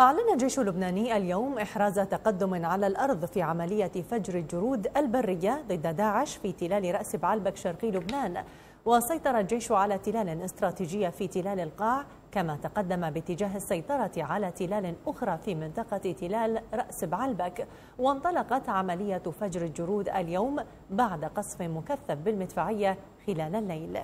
أعلن الجيش اللبناني اليوم إحراز تقدم على الأرض في عملية فجر الجرود البرية ضد داعش في تلال رأس بعلبك شرقي لبنان وسيطر الجيش على تلال استراتيجية في تلال القاع كما تقدم باتجاه السيطرة على تلال أخرى في منطقة تلال رأس بعلبك وانطلقت عملية فجر الجرود اليوم بعد قصف مكثف بالمدفعية خلال الليل